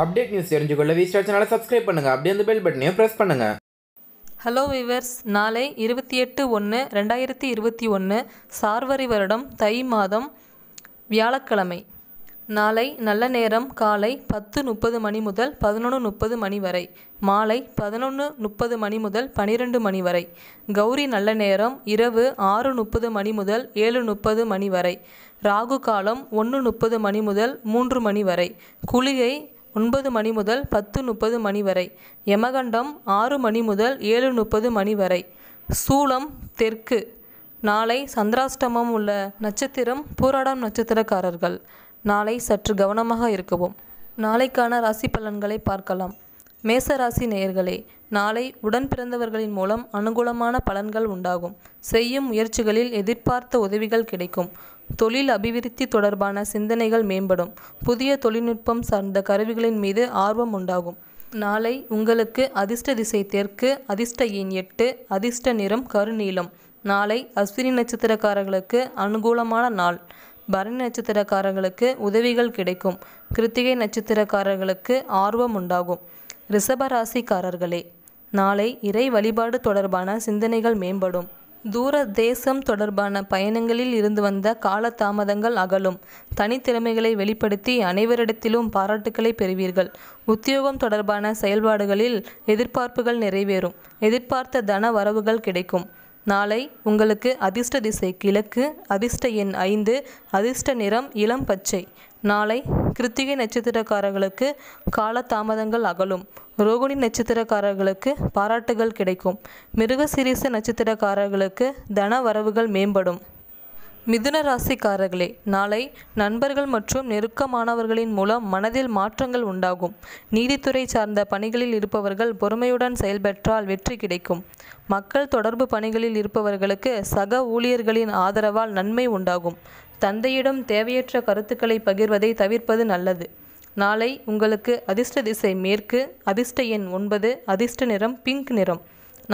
update news தெரிஞ்சுக்கொள்ள V star சேனலை subscribe பண்ணுங்கள் அப்படியே அந்த பெல் பட்டனையும் ப்ரெஸ் பண்ணுங்கள் ஹலோ விவர்ஸ் நாளை இருபத்தி எட்டு ஒன்று ரெண்டாயிரத்தி இருபத்தி ஒன்று சார்வரி வருடம் தை மாதம் வியாழக்கிழமை நாளை நல்ல நேரம் காலை பத்து முப்பது மணி முதல் பதினொன்று முப்பது மணி வரை மாலை பதினொன்று முப்பது மணி முதல் பனிரெண்டு மணி வரை கௌரி நல்ல நேரம் இரவு ஆறு முப்பது மணி முதல் ஏழு முப்பது மணி வரை ராகு காலம் ஒன்று முப்பது மணி முதல் மூன்று மணி வரை குளிகை ஒன்பது மணி முதல் பத்து முப்பது மணி வரை யமகண்டம் ஆறு மணி முதல் ஏழு முப்பது மணி வரை சூலம் தெற்கு நாளை சந்திராஷ்டமம் உள்ள நட்சத்திரம் பூராடம் நட்சத்திரக்காரர்கள் நாளை சற்று கவனமாக இருக்கவும் நாளைக்கான ராசி பலன்களை பார்க்கலாம் மேச ராசி நேயர்களே நாளை உடன் பிறந்தவர்களின் மூலம் அனுகூலமான பலன்கள் உண்டாகும் செய்யும் முயற்சிகளில் எதிர்பார்த்த உதவிகள் கிடைக்கும் தொழில் அபிவிருத்தி தொடர்பான சிந்தனைகள் மேம்படும் புதிய தொழில்நுட்பம் சார்ந்த கருவிகளின் மீது ஆர்வம் உண்டாகும் நாளை உங்களுக்கு அதிர்ஷ்ட திசை தெற்கு அதிர்ஷ்ட எண் எட்டு அதிர்ஷ்ட நிறம் கருநீளம் நாளை அஸ்வினி நட்சத்திரக்காரர்களுக்கு அனுகூலமான நாள் பரணி நட்சத்திரக்காரர்களுக்கு உதவிகள் கிடைக்கும் கிருத்திகை நட்சத்திரக்காரர்களுக்கு ஆர்வம் உண்டாகும் ரிஷபராசிக்காரர்களே நாளை இறை வழிபாடு தொடர்பான சிந்தனைகள் மேம்படும் தூர தேசம் தொடர்பான பயணங்களில் இருந்து வந்த காலதாமதங்கள் அகலும் தனித்திறமைகளை வெளிப்படுத்தி அனைவரிடத்திலும் பாராட்டுக்களை பெறுவீர்கள் உத்தியோகம் தொடர்பான செயல்பாடுகளில் எதிர்பார்ப்புகள் நிறைவேறும் எதிர்பார்த்த தன வரவுகள் கிடைக்கும் நாளை உங்களுக்கு அதிர்ஷ்ட திசை கிழக்கு அதிர்ஷ்ட எண் ஐந்து அதிர்ஷ்ட நிறம் இளம் பச்சை நாளை கிருத்திகை நட்சத்திரக்காரர்களுக்கு காலதாமதங்கள் அகலும் ரோகிணி நட்சத்திரக்காரர்களுக்கு பாராட்டுகள் கிடைக்கும் மிருகசிரீச நட்சத்திரக்காரர்களுக்கு தன வரவுகள் மேம்படும் மிதுன ராசிக்காரர்களே நாளை நண்பர்கள் மற்றும் நெருக்கமானவர்களின் மூலம் மனதில் மாற்றங்கள் உண்டாகும் நீதித்துறை சார்ந்த பணிகளில் இருப்பவர்கள் பொறுமையுடன் செயல்பெற்றால் வெற்றி கிடைக்கும் மக்கள் தொடர்பு பணிகளில் இருப்பவர்களுக்கு சக ஊழியர்களின் ஆதரவால் நன்மை உண்டாகும் தந்தையிடம் தேவையற்ற கருத்துக்களை பகிர்வதை தவிர்ப்பது நல்லது நாளை உங்களுக்கு அதிர்ஷ்ட திசை மேற்கு அதிர்ஷ்ட எண் ஒன்பது அதிர்ஷ்ட நிறம் பிங்க் நிறம்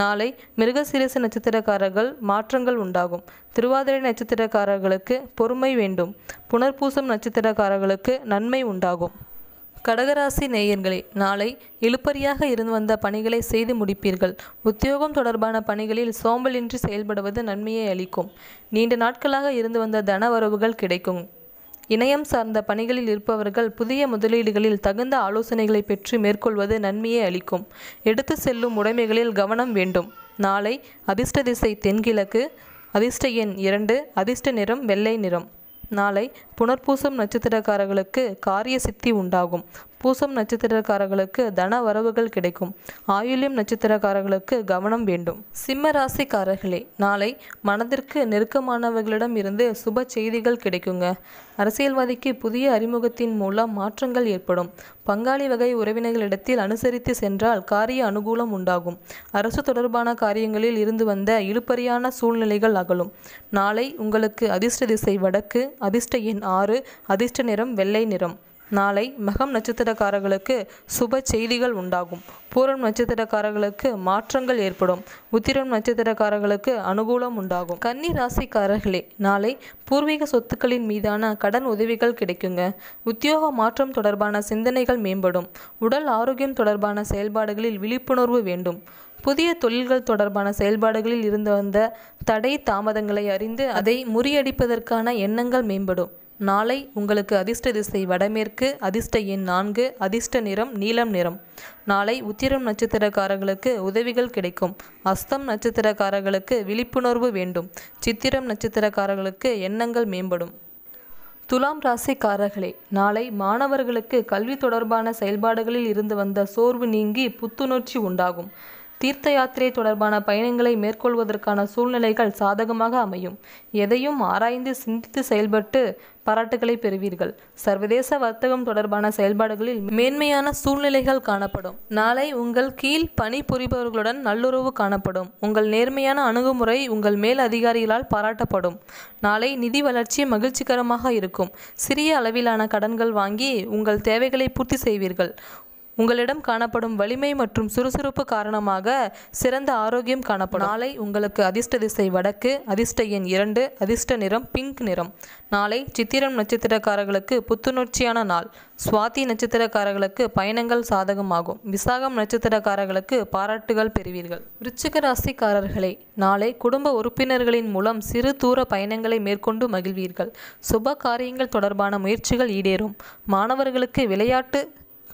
நாளை மிருகசீரச நட்சத்திரக்காரர்கள் மாற்றங்கள் உண்டாகும் திருவாதிரை நட்சத்திரக்காரர்களுக்கு பொறுமை வேண்டும் புனர்பூசம் நட்சத்திரக்காரர்களுக்கு நன்மை உண்டாகும் கடகராசி நேயர்களே நாளை இழுப்பறியாக இருந்து வந்த பணிகளை செய்து முடிப்பீர்கள் உத்தியோகம் தொடர்பான பணிகளில் சோம்பலின்றி செயல்படுவது நன்மையை அளிக்கும் நீண்ட நாட்களாக இருந்து வந்த தன வரவுகள் கிடைக்கும் இணையம் சார்ந்த பணிகளில் இருப்பவர்கள் புதிய முதலீடுகளில் தகுந்த ஆலோசனைகளை பெற்று மேற்கொள்வது நன்மையை அளிக்கும் எடுத்து செல்லும் உடைமைகளில் கவனம் வேண்டும் நாளை அதிர்ஷ்ட திசை தென்கிழக்கு அதிர்ஷ்ட எண் இரண்டு அதிர்ஷ்ட நிறம் வெள்ளை நிறம் நாளை புனர்பூசம் நட்சத்திரக்காரர்களுக்கு காரிய சித்தி உண்டாகும் பூசம் நட்சத்திரக்காரர்களுக்கு தன வரவுகள் கிடைக்கும் ஆயுள்யம் நட்சத்திரக்காரர்களுக்கு கவனம் வேண்டும் சிம்ம ராசிக்காரர்களே நாளை மனதிற்கு நெருக்கமானவர்களிடம் இருந்து சுப செய்திகள் கிடைக்குங்க அரசியல்வாதிக்கு புதிய அறிமுகத்தின் மூலம் மாற்றங்கள் ஏற்படும் பங்காளி வகை உறவினர்களிடத்தில் அனுசரித்து சென்றால் காரிய அனுகூலம் உண்டாகும் அரசு தொடர்பான காரியங்களில் இருந்து வந்த இழுப்பறியான சூழ்நிலைகள் அகலும் நாளை உங்களுக்கு அதிர்ஷ்ட திசை வடக்கு அதிர்ஷ்ட எண் ஆறு அதிர்ஷ்ட நிறம் வெள்ளை நிறம் நாளை மகம் நட்சத்திரக்காரர்களுக்கு சுப செய்திகள் உண்டாகும் பூரம் நட்சத்திரக்காரர்களுக்கு மாற்றங்கள் ஏற்படும் உத்திரம் நட்சத்திரக்காரர்களுக்கு அனுகூலம் உண்டாகும் கன்னி ராசிக்காரர்களே நாளை பூர்வீக சொத்துக்களின் மீதான கடன் உதவிகள் கிடைக்குங்க உத்தியோக மாற்றம் தொடர்பான சிந்தனைகள் மேம்படும் உடல் ஆரோக்கியம் தொடர்பான செயல்பாடுகளில் விழிப்புணர்வு வேண்டும் புதிய தொழில்கள் தொடர்பான செயல்பாடுகளில் இருந்து வந்த தடை தாமதங்களை அறிந்து அதை முறியடிப்பதற்கான எண்ணங்கள் மேம்படும் நாளை உங்களுக்கு அதிர்ஷ்ட திசை வடமேற்கு அதிர்ஷ்ட எண் நான்கு அதிர்ஷ்ட நிறம் நீலம் நிறம் நாளை உத்திரம் நட்சத்திரக்காரர்களுக்கு உதவிகள் கிடைக்கும் அஸ்தம் நட்சத்திரக்காரர்களுக்கு விழிப்புணர்வு வேண்டும் சித்திரம் நட்சத்திரக்காரர்களுக்கு எண்ணங்கள் மேம்படும் துலாம் ராசிக்காரர்களே நாளை மாணவர்களுக்கு கல்வி தொடர்பான செயல்பாடுகளில் இருந்து வந்த சோர்வு நீங்கி புத்துணர்ச்சி உண்டாகும் தீர்த்த யாத்திரை தொடர்பான பயணங்களை மேற்கொள்வதற்கான சூழ்நிலைகள் சாதகமாக அமையும் எதையும் ஆராய்ந்து சிந்தித்து செயல்பட்டு பாராட்டுகளை பெறுவீர்கள் சர்வதேச வர்த்தகம் தொடர்பான செயல்பாடுகளில் மேன்மையான சூழ்நிலைகள் காணப்படும் நாளை உங்கள் கீழ் பணிபுரிபவர்களுடன் நல்லுறவு காணப்படும் உங்கள் நேர்மையான அணுகுமுறை உங்கள் மேல் அதிகாரிகளால் பாராட்டப்படும் நாளை நிதி வளர்ச்சி மகிழ்ச்சிகரமாக இருக்கும் சிறிய அளவிலான கடன்கள் வாங்கி உங்கள் தேவைகளை பூர்த்தி செய்வீர்கள் உங்களிடம் காணப்படும் வலிமை மற்றும் சுறுசுறுப்பு காரணமாக சிறந்த ஆரோக்கியம் காணப்படும் நாளை உங்களுக்கு அதிர்ஷ்ட திசை வடக்கு அதிர்ஷ்ட எண் இரண்டு அதிர்ஷ்ட நிறம் பிங்க் நிறம் நாளை சித்திரம் நட்சத்திரக்காரர்களுக்கு புத்துணர்ச்சியான நாள் சுவாதி நட்சத்திரக்காரர்களுக்கு பயணங்கள் சாதகமாகும் விசாகம் நட்சத்திரக்காரர்களுக்கு பாராட்டுகள் பெறுவீர்கள் விருச்சிக ராசிக்காரர்களே நாளை குடும்ப உறுப்பினர்களின் மூலம் சிறு தூர பயணங்களை மேற்கொண்டு மகிழ்வீர்கள் சுப காரியங்கள் தொடர்பான முயற்சிகள் ஈடேறும் மாணவர்களுக்கு விளையாட்டு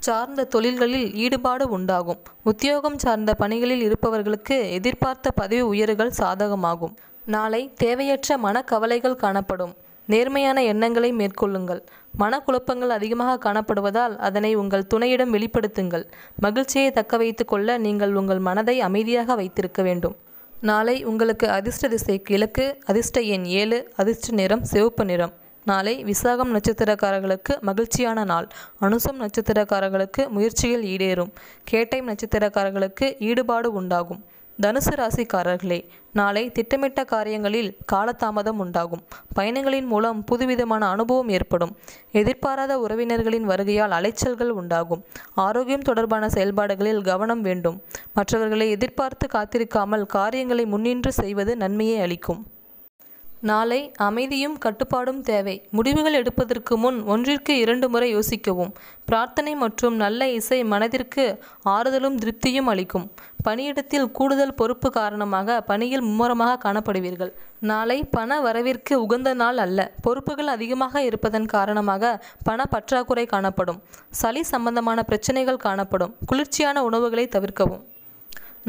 சார்ந்த தொழில்களில் ஈடுபாடு உண்டாகும் உத்தியோகம் சார்ந்த பணிகளில் இருப்பவர்களுக்கு எதிர்பார்த்த பதவி உயர்வுகள் சாதகமாகும் நாளை தேவையற்ற மனக்கவலைகள் காணப்படும் நேர்மையான எண்ணங்களை மேற்கொள்ளுங்கள் மனக்குழப்பங்கள் அதிகமாக காணப்படுவதால் அதனை உங்கள் துணையிடம் வெளிப்படுத்துங்கள் மகிழ்ச்சியை தக்க வைத்து கொள்ள நீங்கள் உங்கள் மனதை அமைதியாக வைத்திருக்க வேண்டும் நாளை உங்களுக்கு அதிர்ஷ்ட திசை கிழக்கு அதிர்ஷ்ட எண் ஏழு அதிர்ஷ்ட நிறம் சிவப்பு நிறம் நாளை விசாகம் நட்சத்திரக்காரர்களுக்கு மகிழ்ச்சியான நாள் அனுசம் நட்சத்திரக்காரர்களுக்கு முயற்சியில் ஈடேறும் கேட்டை நட்சத்திரக்காரர்களுக்கு ஈடுபாடு உண்டாகும் தனுசு ராசிக்காரர்களே நாளை திட்டமிட்ட காரியங்களில் காலதாமதம் உண்டாகும் பயணங்களின் மூலம் புதுவிதமான அனுபவம் ஏற்படும் எதிர்பாராத உறவினர்களின் வருகையால் அலைச்சல்கள் உண்டாகும் ஆரோக்கியம் தொடர்பான செயல்பாடுகளில் கவனம் வேண்டும் மற்றவர்களை எதிர்பார்த்து காத்திருக்காமல் காரியங்களை முன்னின்று செய்வது நன்மையை அளிக்கும் நாளை அமைதியும் கட்டுப்பாடும் தேவை முடிவுகள் எடுப்பதற்கு முன் ஒன்றிற்கு இரண்டு முறை யோசிக்கவும் பிரார்த்தனை மற்றும் நல்ல இசை மனதிற்கு ஆறுதலும் திருப்தியும் அளிக்கும் பணியிடத்தில் கூடுதல் பொறுப்பு காரணமாக பணியில் மும்முரமாக காணப்படுவீர்கள் நாளை பண வரவிற்கு உகந்த நாள் அல்ல பொறுப்புகள் அதிகமாக இருப்பதன் காரணமாக பண பற்றாக்குறை காணப்படும் சளி சம்பந்தமான பிரச்சனைகள் காணப்படும் குளிர்ச்சியான உணவுகளை தவிர்க்கவும்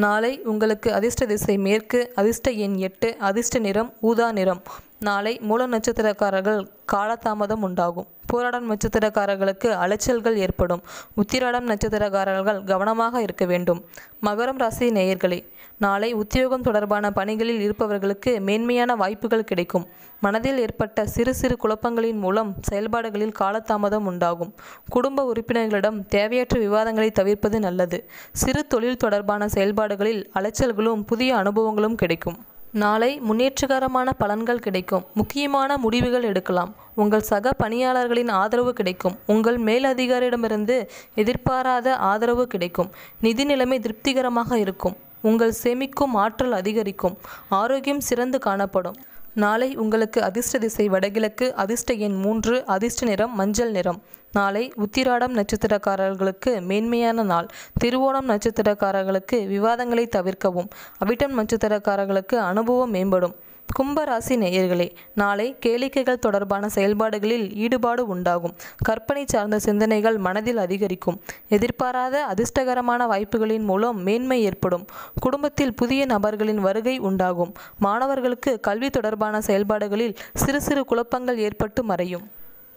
நாளை உங்களுக்கு அதிர்ஷ்ட திசை மேற்கு அதிர்ஷ்ட எண் எட்டு அதிர்ஷ்ட நிறம் ஊதா நிறம் நாளை மூல நட்சத்திரக்காரர்கள் காலதாமதம் உண்டாகும் போராடம் நட்சத்திரக்காரர்களுக்கு அலைச்சல்கள் ஏற்படும் உத்திராடம் நட்சத்திரக்காரர்கள் கவனமாக இருக்க வேண்டும் மகரம் ராசி நேயர்களே நாளை உத்தியோகம் தொடர்பான பணிகளில் இருப்பவர்களுக்கு மேன்மையான வாய்ப்புகள் கிடைக்கும் மனதில் ஏற்பட்ட சிறு சிறு குழப்பங்களின் மூலம் செயல்பாடுகளில் காலதாமதம் உண்டாகும் குடும்ப உறுப்பினர்களிடம் தேவையற்ற விவாதங்களை தவிர்ப்பது நல்லது சிறு தொழில் தொடர்பான செயல்பாடுகளில் அலைச்சல்களும் புதிய அனுபவங்களும் கிடைக்கும் நாளை முன்னேற்றகரமான பலன்கள் கிடைக்கும் முக்கியமான முடிவுகள் எடுக்கலாம் உங்கள் சக பணியாளர்களின் ஆதரவு கிடைக்கும் உங்கள் மேலதிகாரியிடமிருந்து எதிர்பாராத ஆதரவு கிடைக்கும் நிதி நிலைமை திருப்திகரமாக இருக்கும் உங்கள் சேமிக்கும் ஆற்றல் அதிகரிக்கும் ஆரோக்கியம் சிறந்து காணப்படும் நாளை உங்களுக்கு அதிர்ஷ்ட திசை வடகிழக்கு அதிர்ஷ்ட எண் மூன்று அதிர்ஷ்ட நிறம் மஞ்சள் நிறம் நாளை உத்திராடம் நட்சத்திரக்காரர்களுக்கு மேன்மையான நாள் திருவோணம் நட்சத்திரக்காரர்களுக்கு விவாதங்களை தவிர்க்கவும் அவிட்டம் நட்சத்திரக்காரர்களுக்கு அனுபவம் மேம்படும் கும்பராசி நேயர்களே நாளை கேளிக்கைகள் தொடர்பான செயல்பாடுகளில் ஈடுபாடு உண்டாகும் கற்பனை சார்ந்த சிந்தனைகள் மனதில் அதிகரிக்கும் எதிர்பாராத அதிர்ஷ்டகரமான வாய்ப்புகளின் மூலம் மேன்மை ஏற்படும் குடும்பத்தில் புதிய நபர்களின் வருகை உண்டாகும் மாணவர்களுக்கு கல்வி தொடர்பான செயல்பாடுகளில் சிறு சிறு குழப்பங்கள் ஏற்பட்டு மறையும்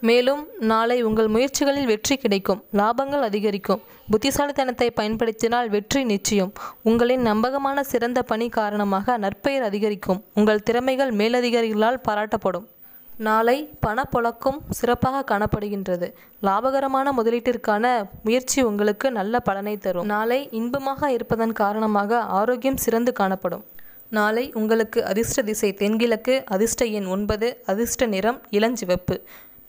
மேலும் நாளை உங்கள் முயற்சிகளில் வெற்றி கிடைக்கும் லாபங்கள் அதிகரிக்கும் புத்திசாலித்தனத்தை பயன்படுத்தினால் வெற்றி நிச்சயம் உங்களின் நம்பகமான சிறந்த பணி காரணமாக நற்பெயர் அதிகரிக்கும் உங்கள் திறமைகள் மேலதிகாரிகளால் பாராட்டப்படும் நாளை பணப்புழக்கம் சிறப்பாக காணப்படுகின்றது லாபகரமான முதலீட்டிற்கான முயற்சி உங்களுக்கு நல்ல பலனை தரும் நாளை இன்பமாக இருப்பதன் காரணமாக ஆரோக்கியம் சிறந்து காணப்படும் நாளை உங்களுக்கு அதிர்ஷ்ட திசை தென்கிழக்கு அதிர்ஷ்ட எண் ஒன்பது அதிர்ஷ்ட நிறம் இளஞ்சிவப்பு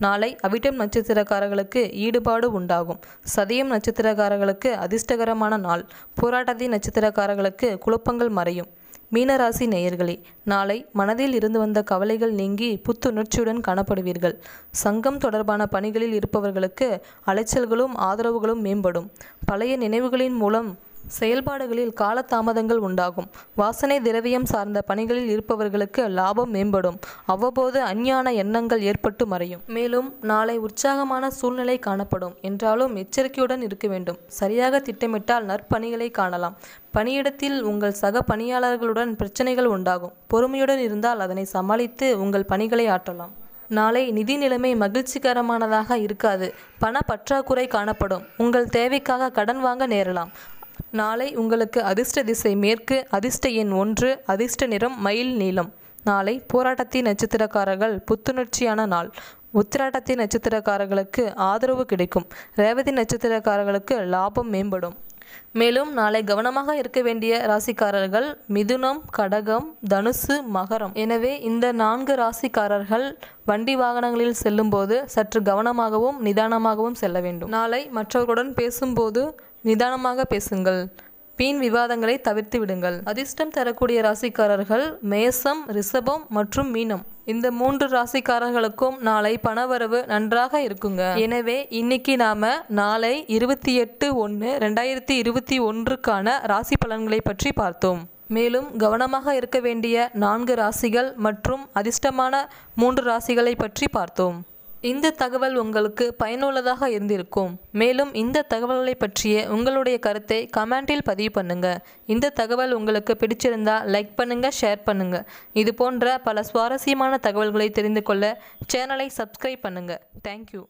நாளை அவிட்டம் நட்சத்திரக்காரர்களுக்கு ஈடுபாடு உண்டாகும் சதயம் நட்சத்திரக்காரர்களுக்கு அதிர்ஷ்டகரமான நாள் போராட்டதி நட்சத்திரக்காரர்களுக்கு குழப்பங்கள் மறையும் மீனராசி நேயர்களே நாளை மனதில் இருந்து வந்த கவலைகள் நீங்கி புத்துணர்ச்சியுடன் காணப்படுவீர்கள் சங்கம் தொடர்பான பணிகளில் இருப்பவர்களுக்கு அலைச்சல்களும் ஆதரவுகளும் மேம்படும் பழைய நினைவுகளின் மூலம் செயல்பாடுகளில் காலதாமதங்கள் உண்டாகும் வாசனை திரவியம் சார்ந்த பணிகளில் இருப்பவர்களுக்கு லாபம் மேம்படும் அவ்வப்போது அஞ்ஞான எண்ணங்கள் ஏற்பட்டு மறையும் மேலும் நாளை உற்சாகமான சூழ்நிலை காணப்படும் என்றாலும் எச்சரிக்கையுடன் இருக்க வேண்டும் சரியாக திட்டமிட்டால் நற்பணிகளை காணலாம் பணியிடத்தில் உங்கள் சக பணியாளர்களுடன் பிரச்சனைகள் உண்டாகும் பொறுமையுடன் இருந்தால் அதனை சமாளித்து உங்கள் பணிகளை ஆற்றலாம் நாளை நிதி நிலைமை மகிழ்ச்சிகரமானதாக இருக்காது பண பற்றாக்குறை காணப்படும் உங்கள் தேவைக்காக கடன் வாங்க நேரலாம் நாளை உங்களுக்கு அதிர்ஷ்ட திசை மேற்கு அதிர்ஷ்ட எண் ஒன்று அதிர்ஷ்ட நிறம் மயில் நீளம் நாளை போராட்டத்தின் நட்சத்திரக்காரர்கள் புத்துணர்ச்சியான நாள் உத்திராட்டத்தின் நட்சத்திரக்காரர்களுக்கு ஆதரவு கிடைக்கும் ரேவதி நட்சத்திரக்காரர்களுக்கு லாபம் மேம்படும் மேலும் நாளை கவனமாக இருக்க வேண்டிய ராசிக்காரர்கள் மிதுனம் கடகம் தனுசு மகரம் எனவே இந்த நான்கு ராசிக்காரர்கள் வண்டி வாகனங்களில் செல்லும்போது சற்று கவனமாகவும் நிதானமாகவும் செல்ல வேண்டும் நாளை மற்றவர்களுடன் பேசும்போது நிதானமாக பேசுங்கள் வீண் விவாதங்களை தவிர்த்து விடுங்கள் அதிர்ஷ்டம் தரக்கூடிய ராசிக்காரர்கள் மேசம் ரிஷபம் மற்றும் மீனம் இந்த மூன்று ராசிக்காரர்களுக்கும் நாளை பணவரவு நன்றாக இருக்குங்க எனவே இன்னைக்கு நாம நாளை இருபத்தி எட்டு ஒன்று ரெண்டாயிரத்தி இருபத்தி ஒன்றுக்கான ராசி பலன்களை பற்றி பார்த்தோம் மேலும் கவனமாக இருக்க வேண்டிய நான்கு ராசிகள் மற்றும் அதிர்ஷ்டமான மூன்று ராசிகளை பற்றி பார்த்தோம் இந்த தகவல் உங்களுக்கு பயனுள்ளதாக இருந்திருக்கும் மேலும் இந்த தகவல்களை பற்றிய உங்களுடைய கருத்தை கமெண்டில் பதிவு பண்ணுங்கள் இந்த தகவல் உங்களுக்கு பிடிச்சிருந்தா லைக் பண்ணுங்கள் ஷேர் பண்ணுங்கள் இது போன்ற பல சுவாரஸ்யமான தகவல்களை தெரிந்து கொள்ள சேனலை சப்ஸ்கிரைப் பண்ணுங்கள் தேங்க்யூ